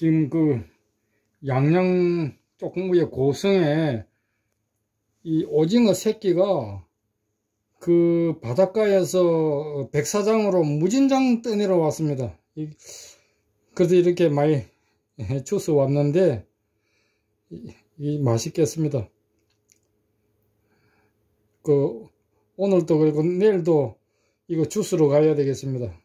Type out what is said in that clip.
지금 그 양양 쪽공부의 고성에 이 오징어 새끼가 그 바닷가에서 백사장으로 무진장 떠내려 왔습니다. 그래서 이렇게 많이 주스 왔는데 이 맛있겠습니다. 그 오늘도 그리고 내일도 이거 주스로 가야 되겠습니다.